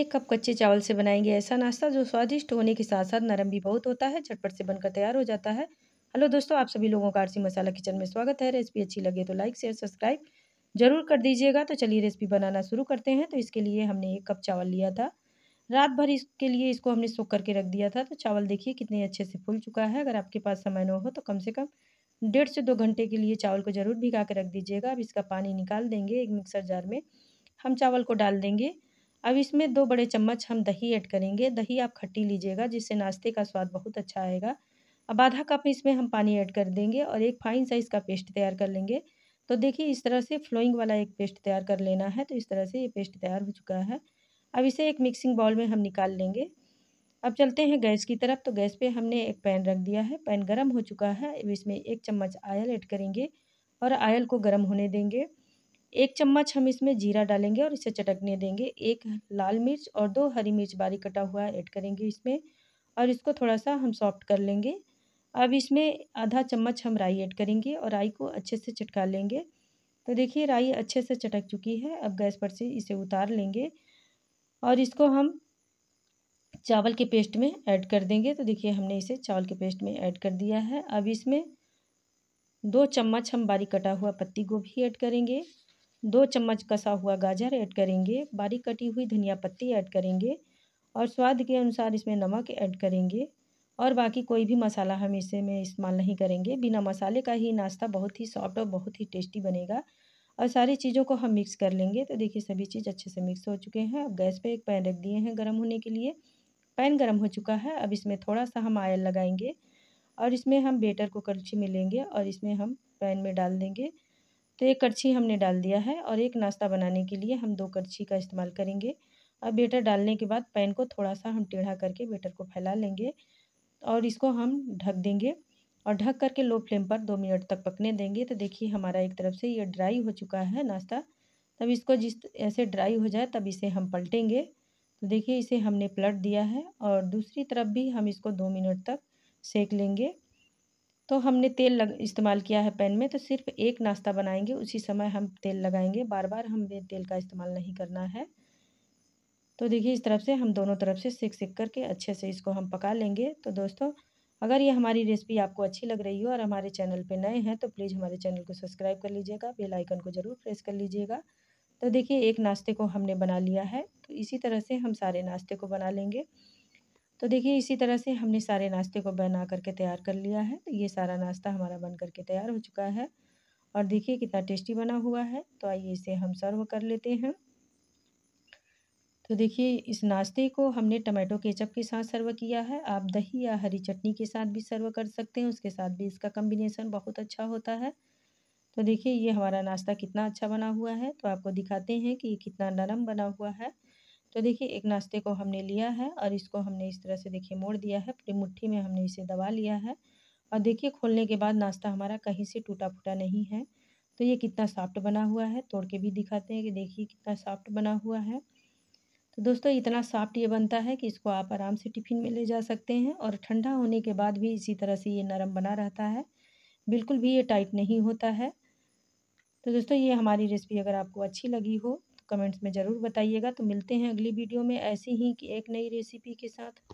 एक कप कच्चे चावल से बनाएंगे ऐसा नाश्ता जो स्वादिष्ट होने के साथ साथ नरम भी बहुत होता है झटपट से बनकर तैयार हो जाता है हेलो दोस्तों आप सभी लोगों का आरसी मसाला किचन में स्वागत है रेसिपी अच्छी लगे तो लाइक शेयर सब्सक्राइब जरूर कर दीजिएगा तो चलिए रेसिपी बनाना शुरू करते हैं तो इसके लिए हमने एक कप चावल लिया था रात भर इसके लिए इसको हमने सूख करके रख दिया था तो चावल देखिए कितने अच्छे से फूल चुका है अगर आपके पास समय न हो तो कम से कम डेढ़ से दो घंटे के लिए चावल को ज़रूर भिगा के रख दीजिएगा अब इसका पानी निकाल देंगे एक मिक्सर जार में हम चावल को डाल देंगे अब इसमें दो बड़े चम्मच हम दही ऐड करेंगे दही आप खट्टी लीजिएगा जिससे नाश्ते का स्वाद बहुत अच्छा आएगा अब आधा कप इसमें हम पानी ऐड कर देंगे और एक फाइन साइज़ का पेस्ट तैयार कर लेंगे तो देखिए इस तरह से फ्लोइंग वाला एक पेस्ट तैयार कर लेना है तो इस तरह से ये पेस्ट तैयार हो चुका है अब इसे एक मिक्सिंग बाउल में हम निकाल लेंगे अब चलते हैं गैस की तरफ तो गैस पे हमने एक पैन रख दिया है पैन गर्म हो चुका है अब इसमें एक चम्मच आयल ऐड करेंगे और आयल को गर्म होने देंगे एक चम्मच हम इसमें जीरा डालेंगे और इसे चटकने देंगे एक लाल मिर्च और दो हरी मिर्च बारीक कटा हुआ ऐड करेंगे इसमें और इसको थोड़ा सा हम सॉफ्ट कर लेंगे अब इसमें आधा चम्मच हम राई ऐड करेंगे और राई को अच्छे से चटका लेंगे तो देखिए राई अच्छे से चटक चुकी है अब गैस पर से इसे उतार लेंगे और इसको हम चावल के पेस्ट में ऐड कर देंगे तो देखिए हमने इसे चावल के पेस्ट में ऐड कर दिया है अब इसमें दो चम्मच हम बारीक कटा हुआ पत्ती गोभी ऐड करेंगे दो चम्मच कसा हुआ गाजर ऐड करेंगे बारीक कटी हुई धनिया पत्ती ऐड करेंगे और स्वाद के अनुसार इसमें नमक ऐड करेंगे और बाकी कोई भी मसाला हम इसे में इस्तेमाल नहीं करेंगे बिना मसाले का ही नाश्ता बहुत ही सॉफ्ट और बहुत ही टेस्टी बनेगा और सारी चीज़ों को हम मिक्स कर लेंगे तो देखिए सभी चीज़ अच्छे से मिक्स हो चुके हैं अब गैस पर एक पैन रख दिए हैं गर्म होने के लिए पैन गर्म हो चुका है अब इसमें थोड़ा सा हम आयल लगाएंगे और इसमें हम बेटर को में मिलेंगे और इसमें हम पैन में डाल देंगे तो एक करछी हमने डाल दिया है और एक नाश्ता बनाने के लिए हम दो करछी का इस्तेमाल करेंगे अब बेटर डालने के बाद पैन को थोड़ा सा हम टेढ़ा करके बेटर को फैला लेंगे और इसको हम ढक देंगे और ढक करके लो फ्लेम पर दो मिनट तक पकने देंगे तो देखिए हमारा एक तरफ से ये ड्राई हो चुका है नाश्ता तब इसको जिस ऐसे ड्राई हो जाए तब इसे हम पलटेंगे तो देखिए इसे हमने पलट दिया है और दूसरी तरफ भी हम इसको दो मिनट तक सेक लेंगे तो हमने तेल लग इस्तेमाल किया है पैन में तो सिर्फ एक नाश्ता बनाएंगे उसी समय हम तेल लगाएंगे बार बार हमें तेल का इस्तेमाल नहीं करना है तो देखिए इस तरफ से हम दोनों तरफ से सेक सेक करके अच्छे से इसको हम पका लेंगे तो दोस्तों अगर ये हमारी रेसिपी आपको अच्छी लग रही हो और हमारे चैनल पे नए हैं तो प्लीज़ हमारे चैनल को सब्सक्राइब कर लीजिएगा बेल आइकन को ज़रूर प्रेस कर लीजिएगा तो देखिए एक नाश्ते को हमने बना लिया है तो इसी तरह से हम सारे नाश्ते को बना लेंगे तो देखिए इसी तरह से हमने सारे नाश्ते को बना करके तैयार कर लिया है तो ये सारा नाश्ता हमारा बन करके तैयार हो चुका है और देखिए कितना टेस्टी बना हुआ है तो आइए इसे हम सर्व कर लेते हैं तो देखिए इस नाश्ते को हमने टमाटो केचप के साथ सर्व किया है आप दही या हरी चटनी के साथ भी सर्व कर सकते हैं उसके साथ भी इसका कम्बिनेसन बहुत अच्छा होता है तो देखिए ये हमारा नाश्ता कितना अच्छा बना हुआ है तो आपको दिखाते हैं कि ये कितना नरम बना हुआ है तो देखिए एक नाश्ते को हमने लिया है और इसको हमने इस तरह से देखिए मोड़ दिया है पूरी मुट्ठी में हमने इसे दबा लिया है और देखिए खोलने के बाद नाश्ता हमारा कहीं से टूटा फूटा नहीं है तो ये कितना सॉफ्ट बना हुआ है तोड़ के भी दिखाते हैं कि देखिए कितना सॉफ्ट बना हुआ है तो दोस्तों इतना सॉफ्ट ये बनता है कि इसको आप आराम से टिफ़िन में ले जा सकते हैं और ठंडा होने के बाद भी इसी तरह से ये नरम बना रहता है बिल्कुल भी ये टाइट नहीं होता है तो दोस्तों ये हमारी रेसिपी अगर आपको अच्छी लगी हो कमेंट्स में ज़रूर बताइएगा तो मिलते हैं अगली वीडियो में ऐसी ही कि एक नई रेसिपी के साथ